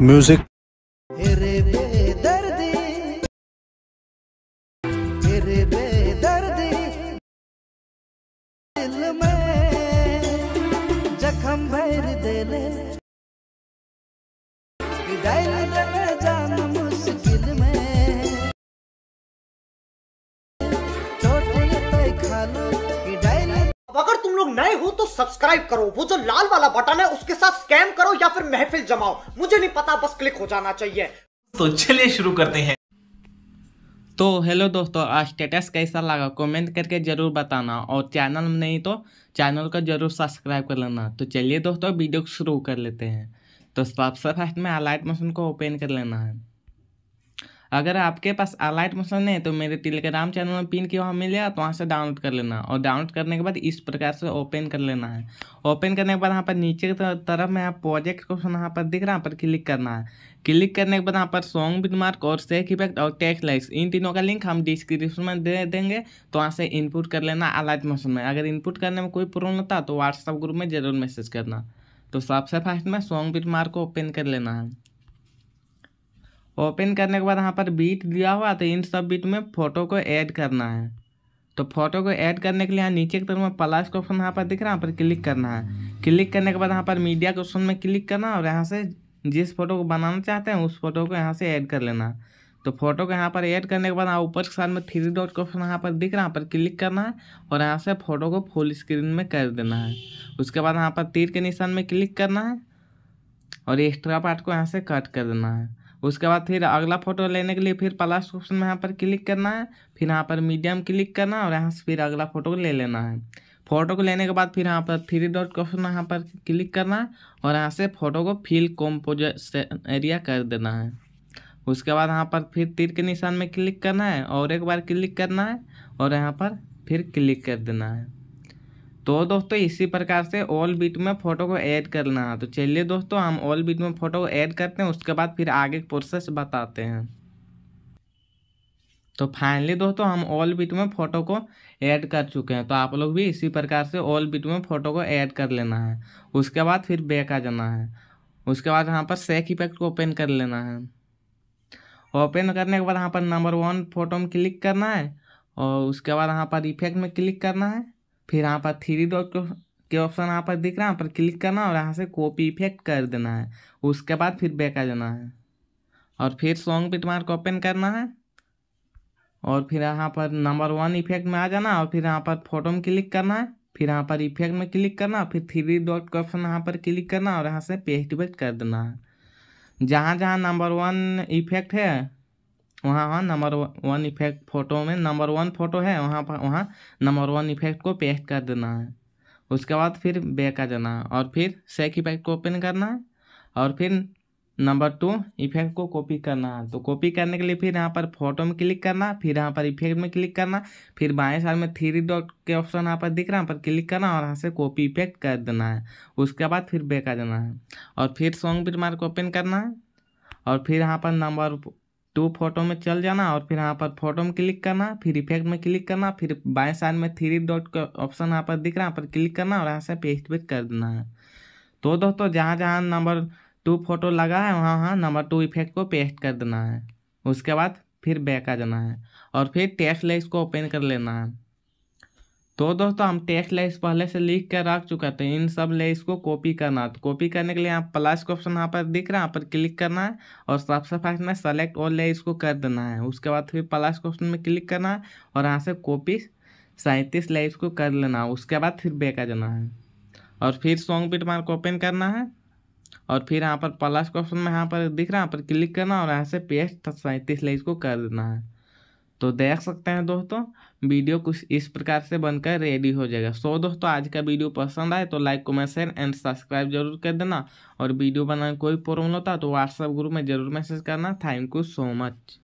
Music नए हो तो सब्सक्राइब करो वो जो लाल वाला बटन है उसके साथ स्कैम करो या फिर महफिल जमाओ मुझे नहीं पता बस क्लिक हो जाना चाहिए तो चलिए शुरू करते हैं तो हेलो दोस्तों आज स्टेटस कैसा लगा कमेंट करके ज़रूर बताना और चैनल नहीं तो चैनल को ज़रूर सब्सक्राइब कर लेना तो चलिए दोस्तों वीडियो शुरू कर लेते हैं तो सबसे फर्स्ट में अलाइट मशीन को ओपन कर लेना है अगर आपके पास अलाइट नहीं है तो मेरे टेलीग्राम चैनल में पिन की वहाँ मिल जाए तो वहाँ से डाउनलोड कर लेना और डाउनलोड करने के बाद इस प्रकार से ओपन कर लेना है ओपन करने के बाद यहाँ पर नीचे तरफ में आप प्रोजेक्ट को यहाँ पर दिख रहा है पर क्लिक करना है क्लिक करने के बाद यहाँ पर सॉन्ग बिटमार्क और सेक इफेक्ट और टेक्स लाइक्स इन तीनों का लिंक हम डिस्क्रिप्शन में दे देंगे तो वहाँ से इनपुट कर लेना अलाइट मोशन में अगर इनपुट करने में कोई प्रॉब्लम होता तो व्हाट्सअप ग्रुप में जरूर मैसेज करना तो सबसे फर्स्ट में सॉन्ग बिटमार्क को ओपन कर लेना है ओपन करने के बाद यहाँ पर बीट दिया हुआ तो इन सब बीट में फ़ोटो को ऐड करना है तो फोटो को ऐड करने के लिए यहाँ नीचे की तरफ में प्लस का ऑप्शन यहाँ पर दिख रहा है यहाँ पर क्लिक करना है क्लिक करने के बाद यहाँ पर मीडिया के ऑप्शन में क्लिक करना और यहाँ से जिस फोटो को बनाना चाहते हैं उस फोटो को यहाँ से ऐड कर लेना तो फोटो को यहाँ पर ऐड करने के बाद यहाँ ऊपर के साथ में थ्री डॉट का ऑप्शन यहाँ पर दिख रहा है यहाँ पर क्लिक करना है और यहाँ से फोटो को फुल स्क्रीन में कर देना है उसके बाद यहाँ पर तीर के निशान में क्लिक करना है और एक्स्ट्रा पार्ट को यहाँ से कट कर देना है उसके बाद फिर अगला फोटो लेने के लिए फिर प्लस ऑप्शन में यहाँ पर क्लिक करना है फिर यहाँ पर मीडियम क्लिक करना है और यहाँ से फिर अगला फोटो ले लेना है फोटो को लेने के बाद फिर यहाँ पर थ्री डॉट का ऑप्शन यहाँ पर क्लिक करना है और यहाँ से फोटो को फिल कॉम्पोज एरिया कर देना है उसके बाद यहाँ पर फिर तीर के निशान में क्लिक करना है और एक बार क्लिक करना है और यहाँ पर फिर क्लिक कर देना है तो दोस्तों इसी प्रकार से ऑल बीट में फ़ोटो को ऐड करना है तो चलिए दोस्तों हम ऑल बीट में फ़ोटो को ऐड करते हैं उसके बाद फिर आगे प्रोसेस बताते हैं तो फाइनली दोस्तों हम ऑल बीट में फ़ोटो को ऐड कर चुके हैं तो आप लोग भी इसी प्रकार से ऑल बीट में फ़ोटो को ऐड कर लेना है उसके बाद फिर बैक आ जाना है उसके बाद यहाँ पर सेक इफेक्ट को ओपन कर लेना है ओपन करने के बाद यहाँ पर नंबर वन फ़ोटो में क्लिक करना है और उसके बाद यहाँ पर इफेक्ट में क्लिक करना है फिर यहाँ पर थ्री डॉट के ऑप्शन यहाँ पर दिख रहा है यहाँ पर क्लिक करना और यहाँ से कॉपी इफेक्ट कर देना है उसके बाद फिर बैक आ जाना है और फिर सॉन्ग पिटमार को ओपन करना है और फिर यहाँ पर नंबर वन इफेक्ट में आ जाना और फिर यहाँ पर फोटो में क्लिक करना है फिर यहाँ पर इफेक्ट में क्लिक करना फिर थ्री डॉट का ऑप्शन यहाँ पर क्लिक करना और यहाँ से पेस्ट वेस्ट कर देना है जहाँ जहाँ नंबर वन इफेक्ट है वहाँ वहाँ नंबर वन इफेक्ट फ़ोटो में नंबर वन फ़ोटो है वहाँ पर वहाँ नंबर वन इफेक्ट को पेस्ट कर देना है उसके बाद फिर बैक आ जाना है और फिर सेक इफेक्ट को ओपन करना है और फिर नंबर टू इफेक्ट को कॉपी करना है तो कॉपी करने के लिए फिर यहाँ पर फोटो में क्लिक करना फिर यहाँ पर इफेक्ट में क्लिक करना फिर बाएं साइड में थ्री डॉट के ऑप्शन यहाँ पर दिख रहा है पर क्लिक करना और यहाँ से कॉपी इफेक्ट कर देना है उसके बाद फिर बैक आ जाना है और फिर सॉन्ग बिट मार्क ओपन करना है और फिर यहाँ पर नंबर टू फोटो में चल जाना और फिर यहाँ पर फोटो में क्लिक करना फिर इफेक्ट में क्लिक करना फिर बाएं साइड में थ्री डॉट का ऑप्शन यहाँ पर दिख रहा है यहाँ पर क्लिक करना और यहाँ से पेस्ट भी कर देना है तो दोस्तों जहाँ जहाँ नंबर टू फोटो लगा है वहाँ वहाँ नंबर टू इफेक्ट को पेस्ट कर देना है उसके बाद फिर बैक आ जाना है और फिर टेक्स्ट लेस को ओपन कर लेना है तो दोस्तों हम टेक्स्ट लेस पहले से लिख कर रख चुका था तो इन सब लेस को कॉपी करना है तो कॉपी करने के लिए यहाँ प्लस का ऑप्शन यहाँ पर दिख रहा है यहाँ पर क्लिक करना है और सबसे फर्स्ट में सेलेक्ट और लेस को कर देना है उसके बाद फिर प्लस के ऑप्शन में क्लिक करना है और यहाँ से कॉपी सैंतीस लेस को कर लेना है उसके बाद फिर बेका देना है और फिर सॉन्ग बीट मार्क ओपन करना है और फिर यहाँ पर प्लस के ऑप्शन में यहाँ पर दिख रहा है यहाँ पर क्लिक करना और यहाँ से पेस्ट सैंतीस लेस को कर देना है तो देख सकते हैं दोस्तों वीडियो कुछ इस प्रकार से बनकर रेडी हो जाएगा सो दोस्तों आज का वीडियो पसंद आए तो like comment share and subscribe जरूर कर देना और वीडियो बनाने कोई प्रॉब्लम होता तो व्हाट्सएप ग्रुप में जरूर मैसेज करना थैंक यू सो मच